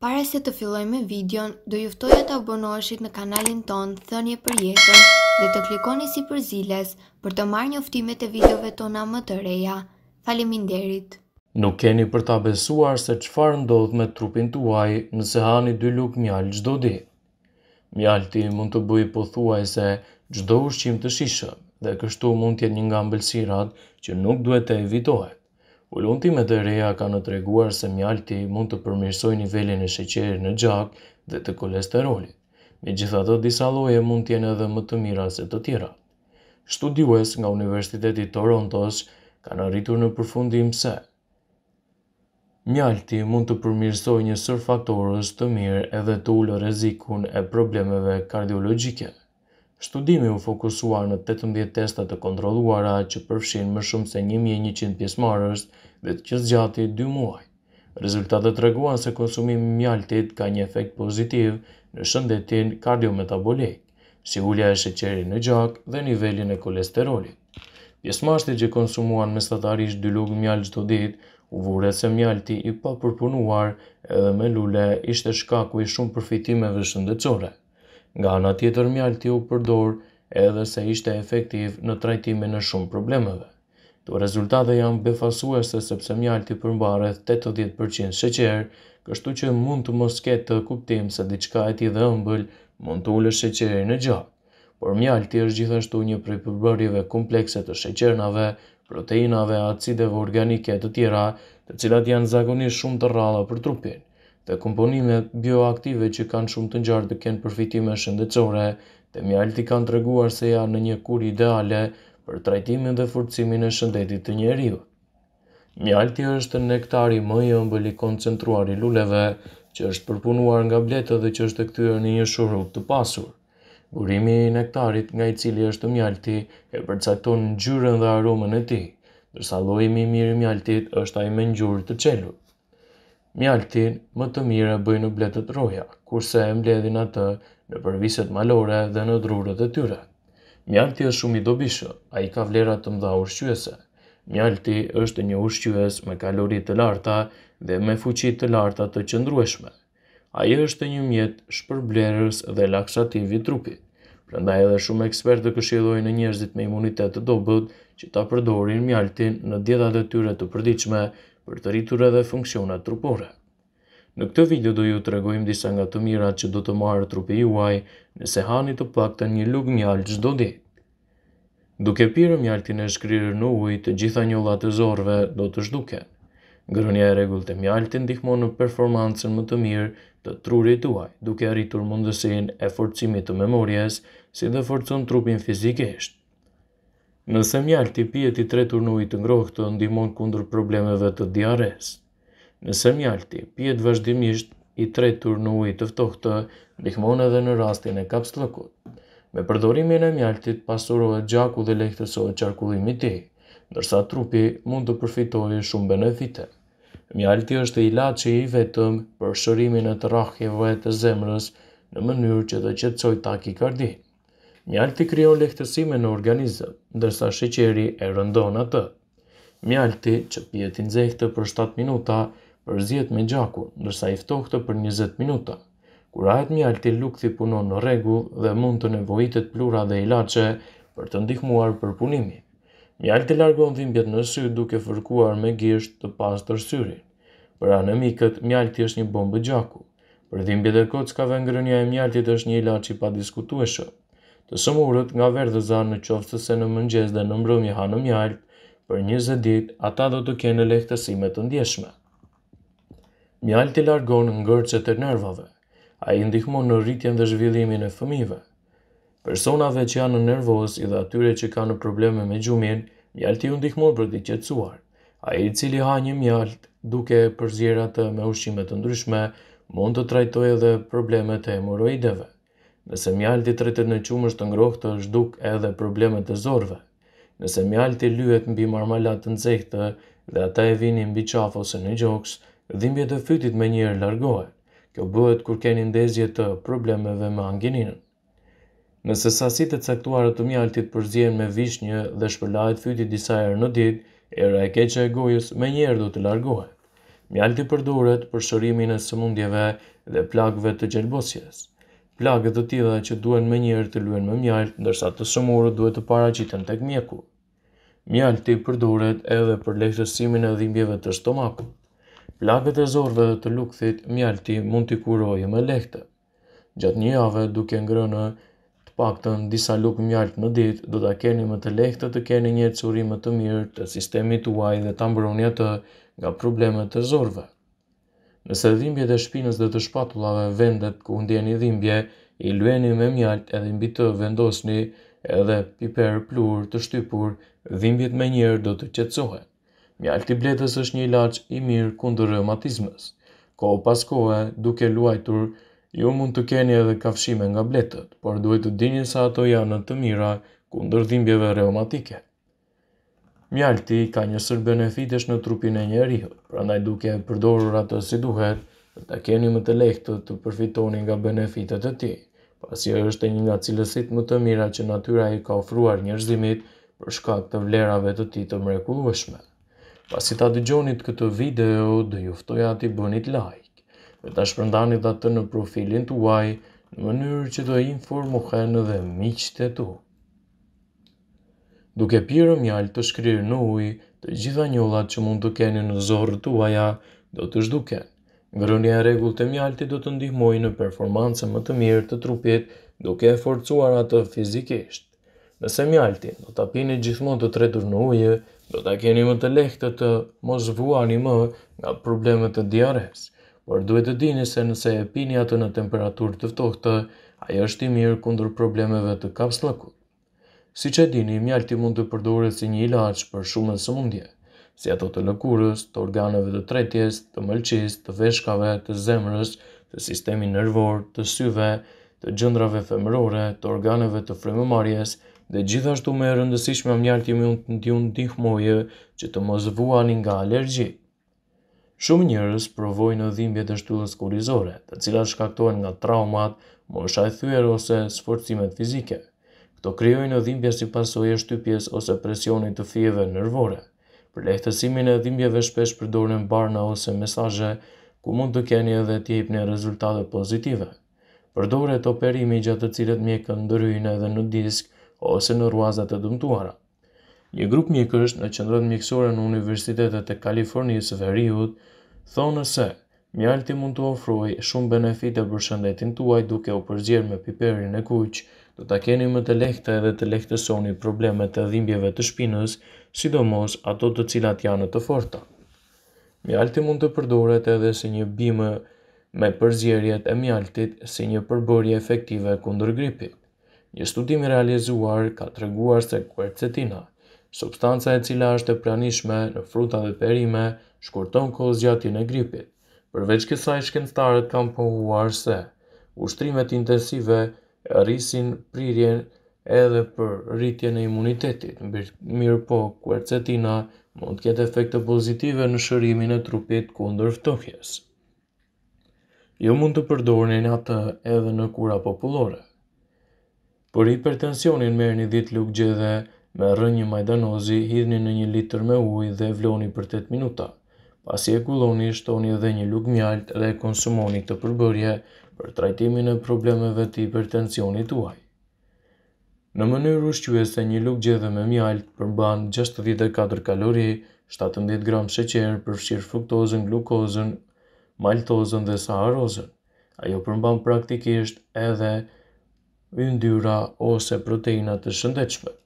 Pare se të filloj me videon, do e të abonoheshit në kanalin ton Thënje për jetën dhe të klikoni si për ziles për të marrë njoftimet e videove tona më të reja. Faleminderit! Nuk keni për ta besuar se qëfar ndodh me trupin të uaj nëse hani dy luk mjallë gjdo di. Mjallë ti mund të bëj po thuaj se gjdo ushqim të shishë dhe kështu mund tjetë një nga mbëlsirat që nuk duhet të evitohet. Ullonti me reja ka në treguar se mjalti mund të përmirsoj nivelin e sheqeri në gjak dhe të kolesterolit. Me gjitha të disa loje mund tjene edhe më të mira se të tjera. Studiues nga Universiteti Torontos ka në rritur në përfundim se Mjalti mund të përmirsoj një sër të mirë edhe të ullë rezikun e problemeve kardiologjike. Studimi u fokusuar në 18 testat të kontroluara që përfshin më shumë se 1100 pjesëmarrës vetë që zgjati 2 muaj. Rezultatet treguan se konsumim i mjaltit ka një efekt pozitiv në shëndetin kardiometabolik, si ulja e sheqerit në gjak dhe nivelin e kolesterolit. Pjesëmarrësit që konsumuan mesatarisht 2 lugë mjalt çdo ditë, u vure se mjalti i papërpunuar edhe me lule ishte shkaku i shumë përfitimeve shëndetësore. Nga ana tjetër mjalti u përdor edhe se ishte efektiv në trajtime në shumë problemeve. Të rezultate janë befasuese sepse mjalti përmbareth 80% sheqer, kështu që mund të mos ketë të kuptim se diçka e ti dhe ëmbël mund të ullë sheqeri në gjatë. Por mjalti është gjithashtu një prej përbërjeve komplekse të sheqernave, proteinave, acideve organike të tjera, të cilat janë zakonisht shumë të rralla për trupin dhe komponime bioaktive që kanë shumë të njërë të kënë përfitime shëndecore, dhe mjalti kanë të reguar se janë në një kur ideale për trajtimin dhe forcimin e shëndetit të njeriu. Mjalti është nektari më i ëmbël i koncentruar i luleve, që është përpunuar nga bletë dhe që është kthyer në një shurup të pasur. Burimi i nektarit nga i cili është mjalti e përcakton ngjyrën dhe aromën e tij, ndërsa lojimi i mirë i mjaltit është ai me ngjyrë të çelut. Mjaltin më të mire bëjnë bletët roja, kurse e mbledhin atë në përviset malore dhe në drurët e tyre. Mjalti është shumë i dobishë, a i ka vlerat të mdha ushqyese. Mjalti është një ushqyes me kalorit të larta dhe me fuqit të larta të qëndrueshme. A i është një mjet shpërblerës dhe laksativ i Prenda Përënda edhe shumë ekspertë të në njerëzit me imunitet të dobët që ta përdorin mjaltin në djetat e tyre të përdiqme, për të rritur edhe funksionat trupore. Në këtë video do ju të regojmë disa nga të mirat që do të marrë trupi juaj nëse hani të pak të një lukë mjallë gjdo ditë. Duke pyrë mjaltin e shkrirë në ujë të gjitha një latë zorve do të shduke. Ngërënja e regull të mjaltin dihmo në performancën më të mirë të trurit tuaj, duke arritur mundësin e forcimit të memorjes si dhe forcon trupin fizikisht. Nëse mjalti i pjet i tretur në ujtë ngrohë këtë ndimon kundur problemeve të diares. Nëse mjalti i pjet vazhdimisht i tretur në ujtë të ftohtë, rihmon edhe në rastin e kaps të lëkut. Me përdorimin e mjaltit pasurohet gjaku dhe lehtësove qarkullimi tij, nërsa trupi mund të përfitojë shumë benefite. Mjalti është i i vetëm për shërimin e të rakhjeve të zemrës në mënyrë që të qëtësoj takikardinë. Mjalti kryon lehtësime në organizëm, dërsa shqeqeri e rëndon atë. Mjalti që pjetin i nxehtë për 7 minuta, përzjet me gjakun, ndërsa i ftohtë për 20 minuta. Kur ahet mjalti, lukthi punon në regu dhe mund të nevojitet plura dhe ilace për të ndihmuar për punimi. Mjalti largon dhimbjet në sy duke fërkuar me gisht të pas të rësyrin. Për anemikët, mjalti është një bombë gjaku. Për dhimbjet e kockave, ngrënja e mjaltit është një ilaci pa diskutueshëm të sëmurët nga verdhëza në qoftë se në mëngjes dhe në mbrëmje hanë mjaltë, për 20 dit, ata do të kene lehtësime të ndjeshme. Mjaltë i largon në ngërqet e nervave, a i ndihmon në rritjen dhe zhvillimin e fëmive. Personave që janë nervos i dhe atyre që kanë probleme me gjumin, mjaltë i ndihmon për të qetsuar. A i cili ha një mjaltë duke përzirat me ushqimet të ndryshme, mund të trajtoj edhe problemet e hemoroideve. Nëse mjalti të rritet në qumësht të ngrohtë, është duk edhe problemet e zorve. Nëse mjalti lyhet mbi marmalat të nxehtë dhe ata e vini mbi qafë ose në gjoks, dhimbjet e fytit me njërë largohet. Kjo bëhet kur keni ndezje të problemeve me angininën. Nëse sasit e caktuarët të mjaltit përzien me vishnjë dhe shpëllajt fytit disa erë në dit, era e keqe e gojës me njerë du të largohet. Mjalti përduret për shërimin e sëmundjeve dhe plakve të gjelbosjes plagët të tjera që duhen më njerë të luen me mjalt, ndërsa të shumurët duhet të paraqiten tek mjeku. Mjalt të i përdoret edhe për lehtësimin e dhimbjeve të stomaku. Plagët e zorve dhe të lukthit, mjalt të mund të kurojë më lehtë. Gjatë një jave, duke ngrënë të paktën disa lukë mjalt në ditë, do të keni më të lehtë të keni një të të mirë të sistemi të uaj dhe të mbronja të nga problemet e zorve. Nëse dhimbje dhe shpinës dhe të shpatullave vendet ku ndjeni dhimbje, i lueni me mjalt edhe mbi të vendosni edhe piper plur të shtypur, dhimbjet me njerë do të Mjalt i bletës është një ilaq i mirë kundër reumatizmës. Ko pas duke luajtur, ju mund të keni edhe kafshime nga bletët, por duhet të dini sa ato janë të mira kundër dhimbjeve reumatike mjalti ka njësër benefitesh në trupin e njeri, prandaj duke e përdorur ato si duhet, dhe ta keni më të lehtë të përfitoni nga benefitet e ti, pasi është e një nga cilësit më të mira që natyra i ka ofruar njerëzimit për shkak të vlerave të ti të mrekullueshme. Pasi ta dëgjoni këtë video, dhe juftoj ati bënit like, dhe ta shpërndanit atë në profilin të uaj, në mënyrë që të informohen dhe miqët e tukë duke pyrë mjallë të shkryrë në ujë, të gjitha njëllat që mund të keni në zorë tuaja do të shduken. Ngërënja e regull të mjalti do të ndihmoj në performanse më të mirë të trupit duke e forcuar atë fizikisht. Nëse mjalti do të apini gjithmon të tretur në ujë, do të keni më të lehtë të mos vuani më nga problemet të diares, por duhet të dini se nëse e pini atë në temperaturë të ftohtë, ajo është i mirë kundur problemeve të kapslakut. Si që dini, mjalti mund të përdore si një ilaqë për shumën së mundje, si ato të lëkurës, të organeve të tretjes, të mëlqis, të veshkave, të zemrës, të sistemi nervor, të syve, të gjëndrave femërore, të organeve të fremëmarjes dhe gjithashtu me rëndësishme mjalti mund të ndjun dihmoje që të mos vuani nga alergji. Shumë njërës provojnë në dhimbje të shtuës kurizore, të cilat shkaktojnë nga traumat, mosha e thyër ose sforcimet fizike – Këto krijojnë dhimbje si pasojë shtypjes ose presionit të fjeve nervore. Për lehtësimin e dhimbjeve shpesh përdorin barna ose mesazhe ku mund të keni edhe të një rezultate pozitive. Përdoret operimi gjatë të cilët mjekët ndërhyjnë edhe në disk ose në ruazat të dëmtuara. Një grup mjekësh në qendrën mjekësore në Universitetet e Kalifornisë së Veriut thonë se mjalti mund të ofrojë shumë benefite për shëndetin tuaj duke u përzier me piperin e kuq, do ta keni më të lehtë edhe të lehtësoni problemet e dhimbjeve të shpinës, sidomos ato të cilat janë të forta. Mjalti mund të përdoret edhe si një bimë me përzjerjet e mjaltit si një përbërje efektive kundër gripit. Një studim i realizuar ka të reguar se kuercetina, substanca e cila është e pranishme në fruta dhe perime, shkurton kohë zgjatjen e gripit. Përveç kësaj, shkencëtarët kanë pohuar se ushtrimet intensive, rrisin prirjen edhe për rritjen e imunitetit. Mirë po, kuercetina mund të ketë efekte pozitive në shërimin e trupit kundër ftohjes. Jo mund të përdornin atë edhe në kura populore. Për hipertensionin merë një ditë lukë gjedhe me rënjë një majdanozi, hidhni në një litër me ujë dhe vloni për 8 minuta. Pas i e kulloni, shtoni edhe një lukë mjaltë dhe konsumoni të përbërje për trajtimin e problemeve të hipertensionit tuaj. Në mënyrë ushqyese një lugë gjedhe me mjalt përmban 64 kalori, 17 gram sheqer, përfshirë fruktozën, glukozën, maltozën dhe saharozën. Ajo përmban praktikisht edhe yndyra ose proteina të shëndetshme.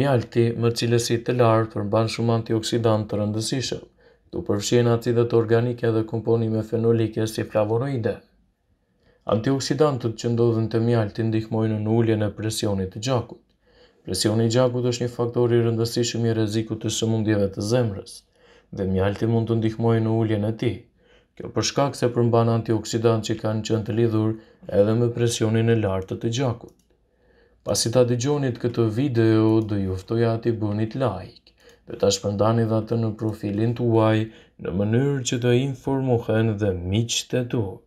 Mjalti me cilësi të lartë përmban shumë antioksidantë të rëndësishëm, tu përfshin acidet organike dhe komponime fenolike si flavonoide. Antioksidantët që ndodhen të mjalt të ndihmojnë në ullje në presionit të gjakut. Presionit gjakut është një faktor i rëndësishëm i rezikut të sëmundjeve të zemrës, dhe mjalt të mund të ndihmojnë në ullje në ti. Kjo përshkak se përmban antioksidant që kanë qënë të lidhur edhe me presionin e lartë të gjakut. Pasi ta digjonit këtë video, dhe juftoja ati bënit like dhe ta shpëndani dhe atë në profilin të uaj në mënyrë që të informohen dhe miqë të tuaj.